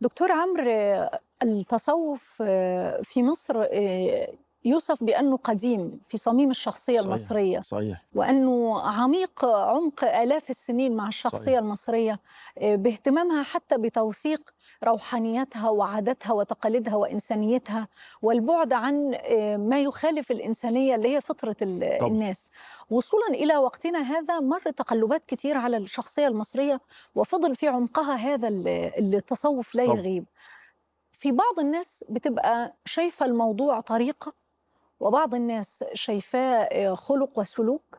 دكتور عمرو التصوف في مصر آه، يوصف بأنه قديم في صميم الشخصية صحيح المصرية صحيح وأنه عميق عمق آلاف السنين مع الشخصية صحيح المصرية آه، باهتمامها حتى بتوثيق روحانيتها وعاداتها وتقاليدها وإنسانيتها والبعد عن آه، ما يخالف الإنسانية اللي هي فطرة طب. الناس وصولا إلى وقتنا هذا مر تقلبات كتير على الشخصية المصرية وفضل في عمقها هذا التصوف لا يغيب في بعض الناس بتبقى شايفة الموضوع طريقة وبعض الناس شايفاه آه، خلق وسلوك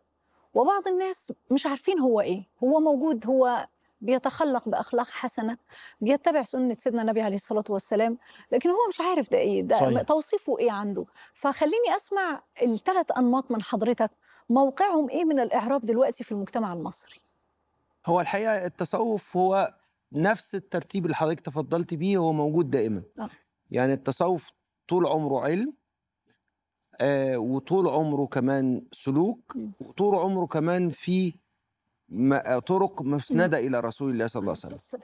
وبعض الناس مش عارفين هو ايه هو موجود هو بيتخلق باخلاق حسنه بيتبع سنه سيدنا النبي عليه الصلاه والسلام لكن هو مش عارف ده ايه ده صحيح. توصيفه ايه عنده فخليني اسمع الثلاث انماط من حضرتك موقعهم ايه من الاعراب دلوقتي في المجتمع المصري هو الحقيقه التصوف هو نفس الترتيب اللي حضرتك تفضلت بيه هو موجود دائما آه. يعني التصوف طول عمره علم آه، وطول عمره كمان سلوك وطول عمره كمان في آه، طرق مسنده الى رسول الله صلى الله عليه وسلم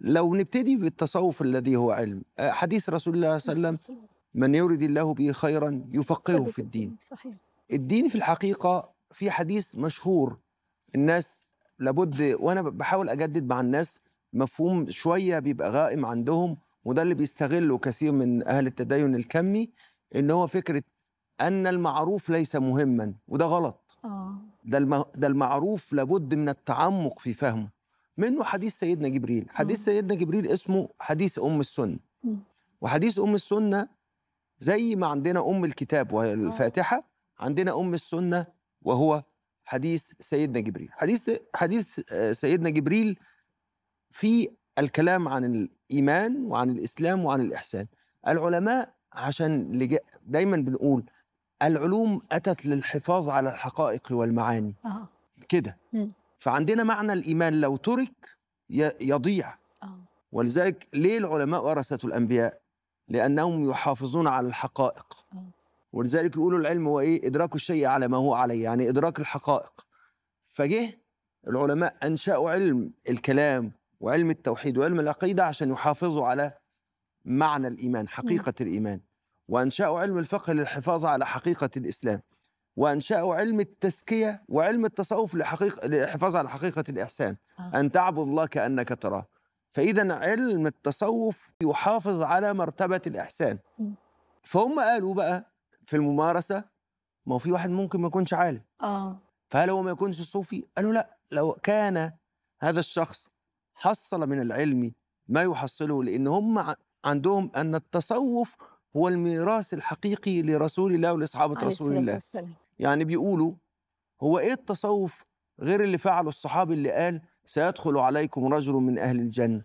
لو نبتدي بالتصوف الذي هو علم آه، حديث رسول الله صلى الله عليه وسلم من يرد الله به خيرا يفقهه في الدين صحيح الدين في الحقيقه في حديث مشهور الناس لابد وانا بحاول اجدد مع الناس مفهوم شويه بيبقى غائم عندهم وده اللي بيستغله كثير من اهل التدين الكمي ان هو فكره ان المعروف ليس مهما وده غلط آه. ده ده المعروف لابد من التعمق في فهمه منه حديث سيدنا جبريل حديث أوه. سيدنا جبريل اسمه حديث ام السنه وحديث ام السنه زي ما عندنا ام الكتاب والفاتحه آه. عندنا ام السنه وهو حديث سيدنا جبريل حديث حديث آه، سيدنا جبريل في الكلام عن الايمان وعن الاسلام وعن الاحسان العلماء عشان دايما بنقول العلوم أتت للحفاظ على الحقائق والمعاني آه. كده فعندنا معنى الإيمان لو ترك يضيع آه. ولذلك ليه العلماء ورثة الأنبياء لأنهم يحافظون على الحقائق آه. ولذلك يقولوا العلم هو إيه إدراك الشيء على ما هو عليه يعني إدراك الحقائق فجه العلماء أنشأوا علم الكلام وعلم التوحيد وعلم العقيدة عشان يحافظوا على معنى الإيمان حقيقة م. الإيمان وانشاء علم الفقه للحفاظ على حقيقة الإسلام وانشاء علم التزكية وعلم التصوف لحقيقة للحفاظ على حقيقة الإحسان آه. أن تعبد الله كأنك تراه فإذا علم التصوف يحافظ على مرتبة الإحسان فهم قالوا بقى في الممارسة ما هو في واحد ممكن ما يكونش عالم آه. فهل هو ما يكونش صوفي؟ قالوا لا لو كان هذا الشخص حصل من العلم ما يحصله لأن هم عندهم أن التصوف هو الميراث الحقيقي لرسول الله ولاصحابه رسول الله والسلام. يعني بيقولوا هو ايه التصوف غير اللي فعله الصحابي اللي قال سيدخل عليكم رجل من اهل الجنه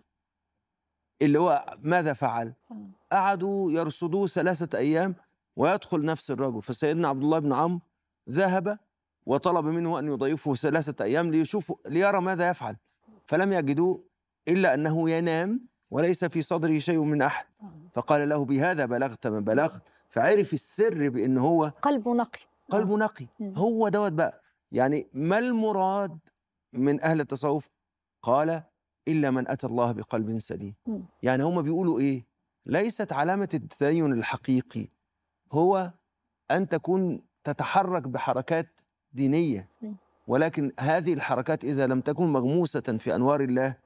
اللي هو ماذا فعل قعدوا يرصدوه ثلاثه ايام ويدخل نفس الرجل فسيدنا عبد الله بن عمرو ذهب وطلب منه ان يضيفه ثلاثه ايام ليشوف ليرى ماذا يفعل فلم يجدوه الا انه ينام وليس في صدره شيء من أحد طيب. فقال له بهذا بلغت ما بلغت فعرف السر بأن هو قلبه نقي قلبه آه. نقي هو دوت بقى يعني ما المراد من أهل التصوف قال إلا من أتى الله بقلب سليم يعني هم بيقولوا إيه ليست علامة التدين الحقيقي هو أن تكون تتحرك بحركات دينية ولكن هذه الحركات إذا لم تكن مغموسة في أنوار الله